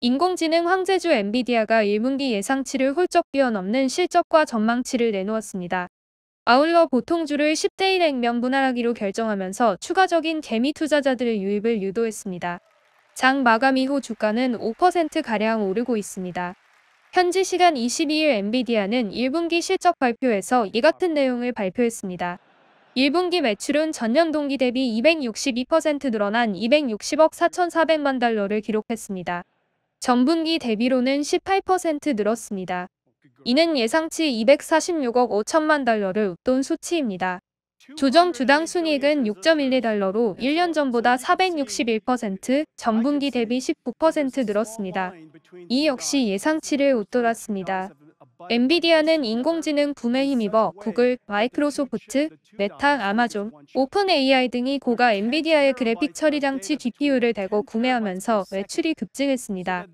인공지능 황제주 엔비디아가 1분기 예상치를 훌쩍 뛰어넘는 실적과 전망치를 내놓았습니다. 아울러 보통주를 10대 1 액면 분할하기로 결정하면서 추가적인 개미 투자자들의 유입을 유도했습니다. 장 마감 이후 주가는 5%가량 오르고 있습니다. 현지 시간 22일 엔비디아는 1분기 실적 발표에서 이 같은 내용을 발표했습니다. 1분기 매출은 전년 동기 대비 262% 늘어난 260억 4,400만 달러를 기록했습니다. 전분기 대비로는 18% 늘었습니다. 이는 예상치 246억 5천만 달러를 웃돈 수치입니다. 조정 주당 순이익은 6.12달러로 1년 전보다 461%, 전분기 대비 19% 늘었습니다. 이 역시 예상치를 웃돌았습니다. 엔비디아는 인공지능 붐에 힘입어 구글, 마이크로소프트, 메타, 아마존, 오픈 AI 등이 고가 엔비디아의 그래픽 처리 장치 GPU를 대거 구매하면서 매출이 급증했습니다.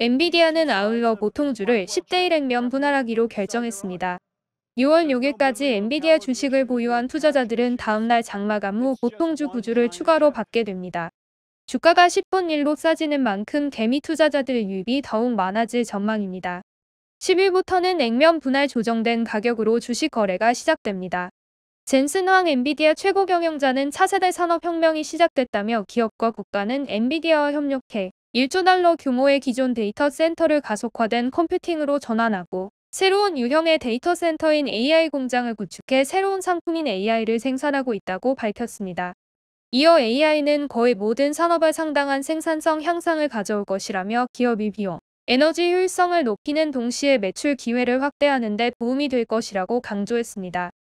엔비디아는 아울러 보통주를 10대 1액면 분할하기로 결정했습니다. 6월 6일까지 엔비디아 주식을 보유한 투자자들은 다음날 장마감 후 보통주 구주를 추가로 받게 됩니다. 주가가 10분 1로 싸지는 만큼 개미 투자자들 의 유입이 더욱 많아질 전망입니다. 10일부터는 액면 분할 조정된 가격으로 주식 거래가 시작됩니다. 젠슨 왕 엔비디아 최고 경영자는 차세대 산업혁명이 시작됐다며 기업과 국가는 엔비디아와 협력해 1조 달러 규모의 기존 데이터 센터를 가속화된 컴퓨팅으로 전환하고 새로운 유형의 데이터 센터인 AI 공장을 구축해 새로운 상품인 AI를 생산하고 있다고 밝혔습니다. 이어 AI는 거의 모든 산업에 상당한 생산성 향상을 가져올 것이라며 기업이 비용, 에너지 효율성을 높이는 동시에 매출 기회를 확대하는 데 도움이 될 것이라고 강조했습니다.